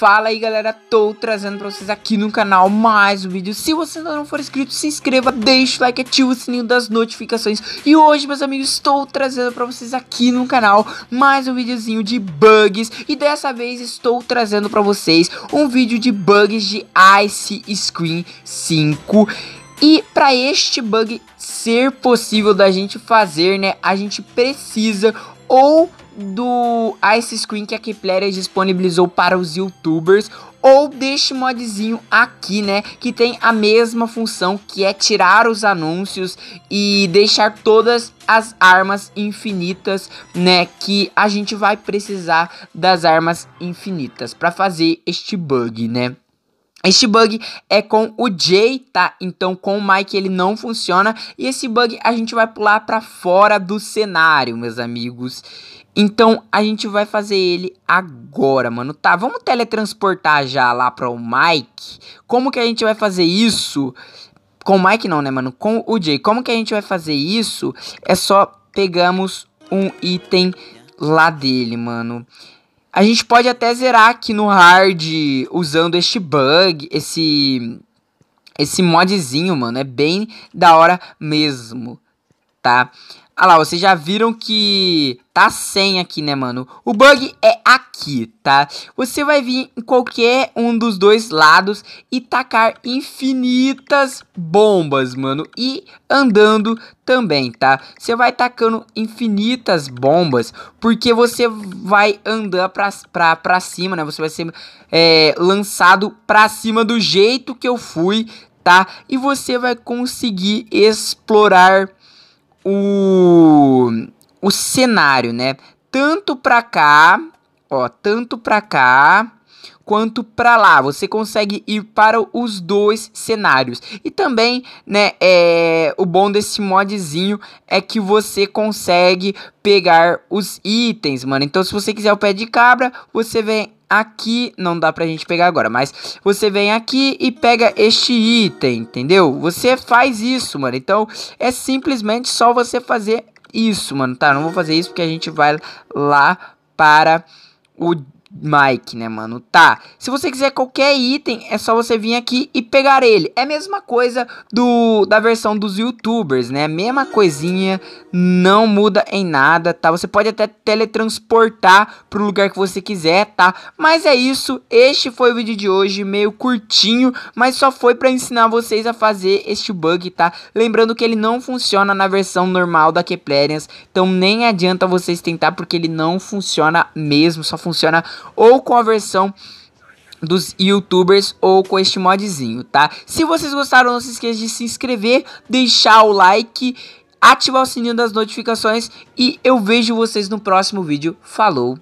Fala aí galera, tô trazendo pra vocês aqui no canal mais um vídeo Se você ainda não for inscrito, se inscreva, deixa o like, ativa o sininho das notificações E hoje, meus amigos, estou trazendo pra vocês aqui no canal mais um videozinho de bugs E dessa vez estou trazendo pra vocês um vídeo de bugs de Ice Screen 5 e para este bug ser possível da gente fazer, né, a gente precisa ou do Ice Screen que a Kepleria disponibilizou para os youtubers ou deste modzinho aqui, né, que tem a mesma função que é tirar os anúncios e deixar todas as armas infinitas, né, que a gente vai precisar das armas infinitas para fazer este bug, né? Este bug é com o Jay, tá? Então com o Mike ele não funciona e esse bug a gente vai pular para fora do cenário, meus amigos. Então a gente vai fazer ele agora, mano. Tá, vamos teletransportar já lá para o Mike. Como que a gente vai fazer isso? Com o Mike não, né, mano? Com o Jay. Como que a gente vai fazer isso? É só pegamos um item lá dele, mano. A gente pode até zerar aqui no hard usando este bug, esse esse modzinho, mano, é bem da hora mesmo, tá? Ah lá, vocês já viram que tá sem aqui, né, mano? O bug é aqui, tá? Você vai vir em qualquer um dos dois lados e tacar infinitas bombas, mano. E andando também, tá? Você vai tacando infinitas bombas porque você vai andar pra, pra, pra cima, né? Você vai ser é, lançado pra cima do jeito que eu fui, tá? E você vai conseguir explorar o, o cenário, né? Tanto para cá, ó, tanto para cá quanto para lá. Você consegue ir para os dois cenários. E também, né, é, o bom desse modzinho é que você consegue pegar os itens, mano. Então, se você quiser o pé de cabra, você vem aqui, não dá pra gente pegar agora, mas você vem aqui e pega este item, entendeu? Você faz isso, mano, então é simplesmente só você fazer isso, mano, tá? Não vou fazer isso porque a gente vai lá para o Mike, né, mano? Tá. Se você quiser qualquer item, é só você vir aqui e pegar ele. É a mesma coisa do da versão dos youtubers, né? Mesma coisinha, não muda em nada, tá? Você pode até teletransportar pro lugar que você quiser, tá? Mas é isso. Este foi o vídeo de hoje, meio curtinho, mas só foi para ensinar vocês a fazer este bug, tá? Lembrando que ele não funciona na versão normal da Keplerians, então nem adianta vocês tentar porque ele não funciona mesmo, só funciona ou com a versão dos youtubers ou com este modzinho, tá? Se vocês gostaram, não se esqueça de se inscrever, deixar o like, ativar o sininho das notificações e eu vejo vocês no próximo vídeo. Falou!